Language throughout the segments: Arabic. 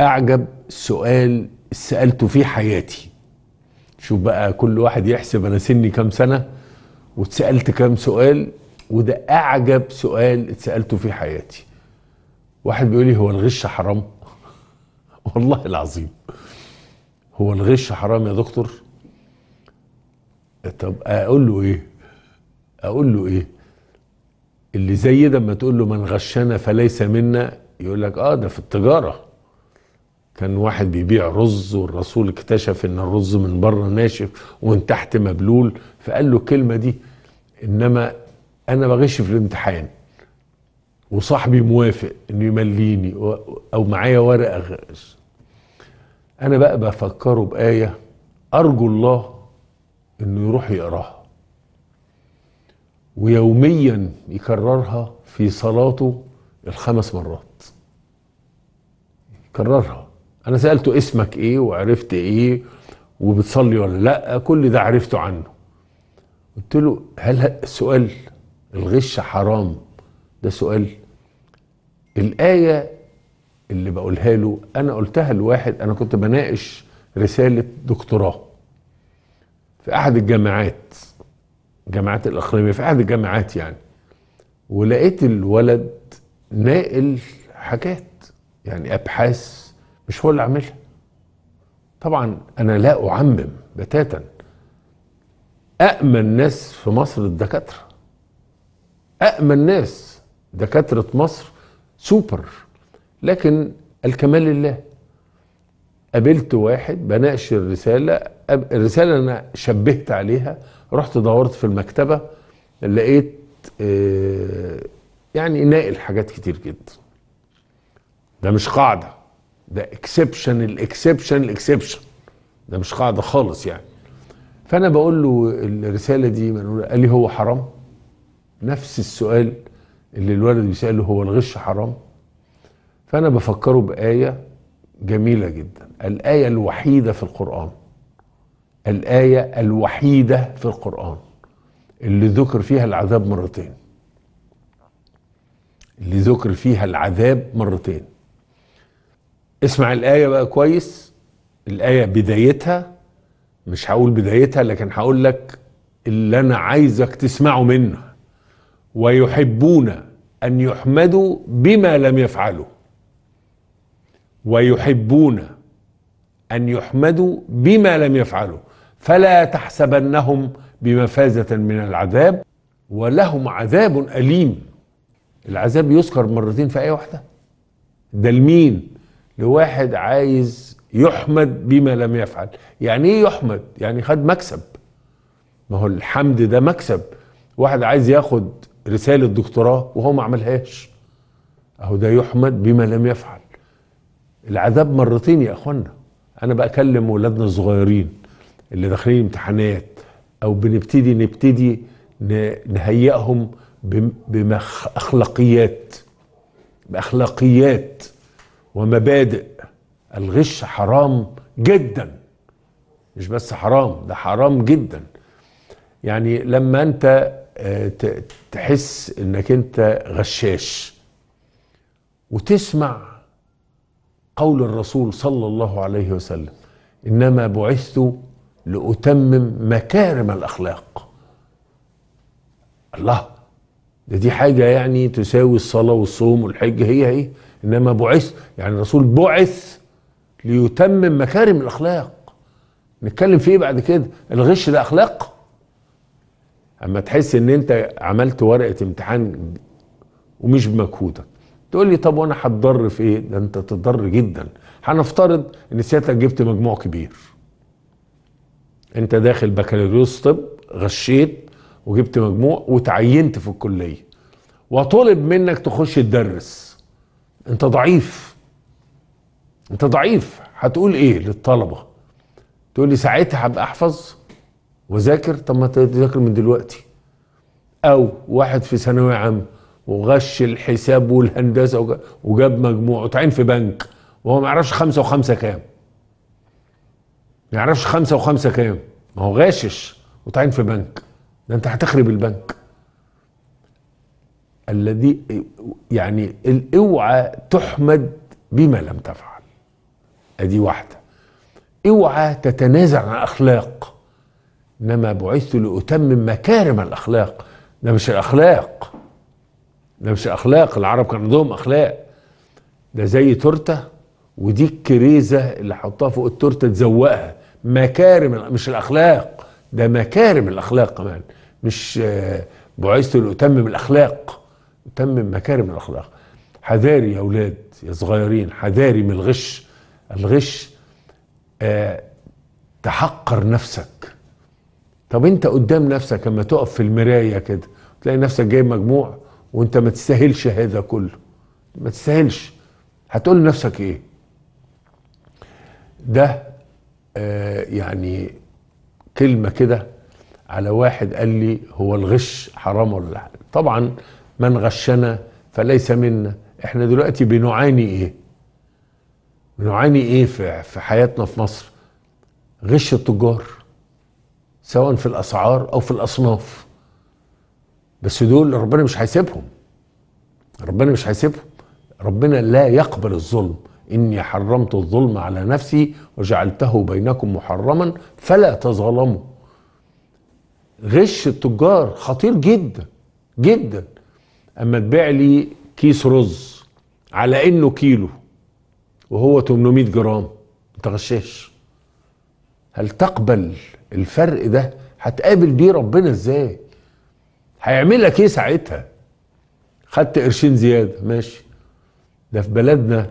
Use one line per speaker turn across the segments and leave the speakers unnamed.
أعجب سؤال سألته في حياتي شوف بقى كل واحد يحسب أنا سني كام سنة واتسألت كام سؤال وده أعجب سؤال اتسألته في حياتي واحد بيقول لي هو الغش حرام والله العظيم هو الغش حرام يا دكتور طب اقول له ايه اقول له ايه اللي زي ده اما تقول له من غشنا فليس منا يقول لك اه ده في التجاره كان واحد بيبيع رز والرسول اكتشف ان الرز من بره ناشف ومن تحت مبلول فقال له الكلمه دي انما انا بغش في الامتحان وصاحبي موافق انه يمليني او معايا ورقه غش. انا بقى بفكره بايه ارجو الله انه يروح يقراها ويوميا يكررها في صلاته الخمس مرات يكررها انا سالته اسمك ايه وعرفت ايه وبتصلي ولا لا كل ده عرفته عنه قلت له هل سؤال الغش حرام ده سؤال الايه اللي بقولها له انا قلتها لواحد انا كنت بناقش رساله دكتوراه في احد الجامعات جامعات الاقليميه في احد الجامعات يعني ولقيت الولد ناقل حاجات يعني ابحاث مش هو اللي عاملها طبعا انا لا اعمم بتاتا أأمن ناس في مصر الدكاترة أأمن ناس دكاترة مصر سوبر لكن الكمال لله قابلت واحد بناقش الرسالة الرسالة أنا شبهت عليها رحت دورت في المكتبة لقيت آه، يعني ناقل حاجات كتير جدا ده مش قاعدة ده اكسبشن الاكسبشن الاكسبشن ده مش قاعده خالص يعني فانا بقول له الرساله دي قال لي هو حرام نفس السؤال اللي الولد بيساله هو الغش حرام فانا بفكره بايه جميله جدا الايه الوحيده في القران الايه الوحيده في القران اللي ذكر فيها العذاب مرتين اللي ذكر فيها العذاب مرتين اسمع الآية بقى كويس الآية بدايتها مش هقول بدايتها لكن هقول لك اللي أنا عايزك تسمعه منه ويحبون أن يحمدوا بما لم يفعلوا ويحبون أن يحمدوا بما لم يفعلوا فلا تحسبنهم بمفازة من العذاب ولهم عذاب أليم العذاب يذكر مرتين في آية واحدة ده لمين؟ لواحد عايز يحمد بما لم يفعل يعني ايه يحمد يعني خد مكسب ما هو الحمد ده مكسب واحد عايز ياخد رساله دكتوراه وهو ما عملهاش اهو ده يحمد بما لم يفعل العذاب مرتين يا اخوانا انا بكلم ولادنا الصغيرين اللي داخلين امتحانات او بنبتدي نبتدي نهيئهم باخلاقيات باخلاقيات ومبادئ الغش حرام جدا مش بس حرام ده حرام جدا يعني لما انت آه، تحس انك انت غشاش وتسمع قول الرسول صلى الله عليه وسلم انما بعثت لاتمم مكارم الاخلاق الله دي حاجة يعني تساوي الصلاة والصوم والحج هي هي إيه؟ إنما بعث يعني الرسول بعث ليتمم مكارم الأخلاق نتكلم في ايه بعد كده الغش ده أخلاق أما تحس إن أنت عملت ورقة امتحان ومش بمجهودك تقول لي طب وأنا هتضر في إيه ده أنت تضر جدا هنفترض إن سيادتك جبت مجموع كبير أنت داخل بكالوريوس طب غشيت وجبت مجموع وتعينت في الكليه وطلب منك تخش تدرس انت ضعيف انت ضعيف هتقول ايه للطلبه تقول لي ساعتها هبقى احفظ واذاكر طب ما تذاكر من دلوقتي او واحد في ثانويه عامه وغش الحساب والهندسه وجاب مجموع وتعين في بنك وهو ما يعرفش خمسه وخمسه كام ما يعرفش خمسه وخمسه كام ما هو غاشش وتعين في بنك ده انت هتخرب البنك الذي يعني اوعى تحمد بما لم تفعل ادي واحده اوعى تتنازع عن اخلاق انما بعثت لاتمم مكارم الاخلاق ده مش الاخلاق ده مش اخلاق العرب كان عندهم اخلاق ده زي تورته ودي الكريزه اللي حطها فوق التورته تزوقها مكارم مش الاخلاق ده مكارم الاخلاق كمان مش آه، بعثت لاتمم الاخلاق اتمم مكارم الاخلاق حذاري يا اولاد يا صغيرين حذاري من الغش الغش آه تحقر نفسك طب انت قدام نفسك لما تقف في المرايه كده تلاقي نفسك جايب مجموع وانت ما تستاهلش هذا كله ما تستاهلش هتقول لنفسك ايه ده آه يعني كلمه كده على واحد قال لي هو الغش حرام ولا لا طبعا من غشنا فليس منا احنا دلوقتي بنعاني ايه بنعاني ايه في, في حياتنا في مصر غش التجار سواء في الاسعار او في الاصناف بس دول ربنا مش هيسيبهم ربنا مش هيسيبهم ربنا لا يقبل الظلم إني حرمت الظلم على نفسي وجعلته بينكم محرما فلا تظلموا غش التجار خطير جدا جدا أما تبيع لي كيس رز على إنه كيلو وهو 800 جرام أنت غشاش هل تقبل الفرق ده هتقابل بيه ربنا ازاي هيعملك ايه ساعتها خدت قرشين زياده ماشي ده في بلدنا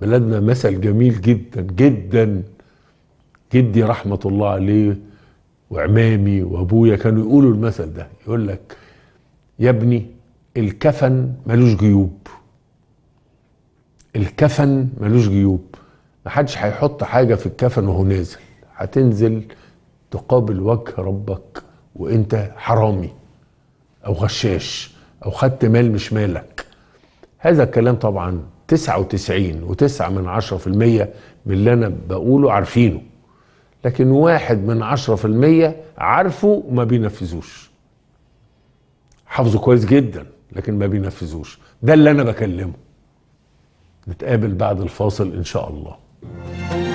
بلدنا مثل جميل جدا جدا جدي رحمة الله عليه وعمامي وابويا كانوا يقولوا المثل ده يقول لك يا ابني الكفن ملوش جيوب الكفن ملوش جيوب محدش هيحط حاجة في الكفن وهو نازل هتنزل تقابل وجه ربك وانت حرامي او غشاش او خدت مال مش مالك هذا الكلام طبعا 99.9% من 10% من اللي انا بقوله عارفينه لكن واحد من 10% عارفه وما بينفذوش حافظه كويس جدا لكن ما بينفذوش ده اللي انا بكلمه نتقابل بعد الفاصل ان شاء الله